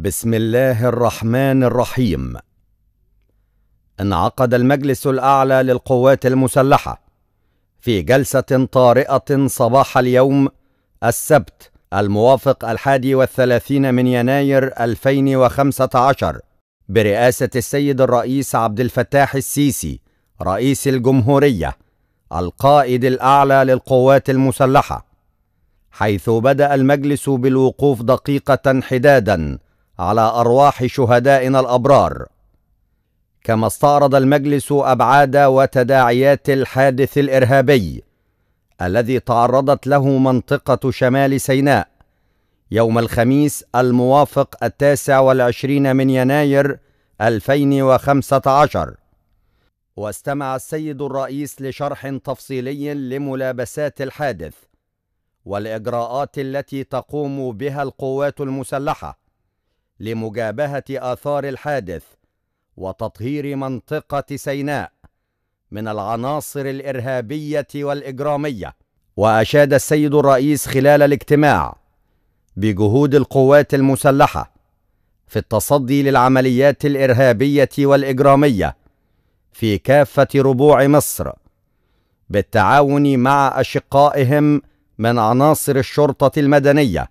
بسم الله الرحمن الرحيم انعقد المجلس الاعلى للقوات المسلحه في جلسه طارئه صباح اليوم السبت الموافق الحادي والثلاثين من يناير 2015 برئاسه السيد الرئيس عبد الفتاح السيسي رئيس الجمهوريه القائد الاعلى للقوات المسلحه حيث بدا المجلس بالوقوف دقيقه حدادا على أرواح شهدائنا الأبرار كما استعرض المجلس أبعاد وتداعيات الحادث الإرهابي الذي تعرضت له منطقة شمال سيناء يوم الخميس الموافق التاسع والعشرين من يناير 2015 واستمع السيد الرئيس لشرح تفصيلي لملابسات الحادث والإجراءات التي تقوم بها القوات المسلحة لمجابهة آثار الحادث وتطهير منطقة سيناء من العناصر الإرهابية والإجرامية وأشاد السيد الرئيس خلال الاجتماع بجهود القوات المسلحة في التصدي للعمليات الإرهابية والإجرامية في كافة ربوع مصر بالتعاون مع أشقائهم من عناصر الشرطة المدنية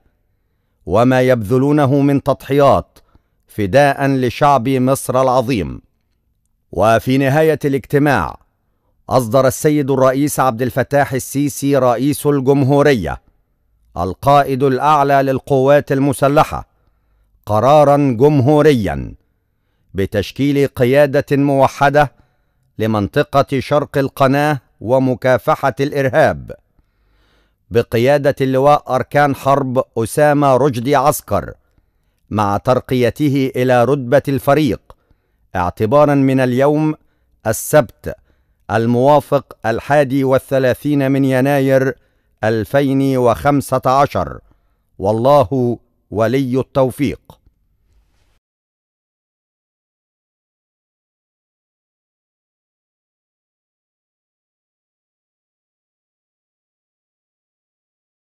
وما يبذلونه من تضحيات فداء لشعب مصر العظيم وفي نهاية الاجتماع أصدر السيد الرئيس عبد الفتاح السيسي رئيس الجمهورية القائد الأعلى للقوات المسلحة قرارا جمهوريا بتشكيل قيادة موحدة لمنطقة شرق القناة ومكافحة الإرهاب بقيادة اللواء أركان حرب أسامة رشدي عسكر مع ترقيته إلى رتبة الفريق اعتبارا من اليوم السبت الموافق الحادي والثلاثين من يناير 2015 والله ولي التوفيق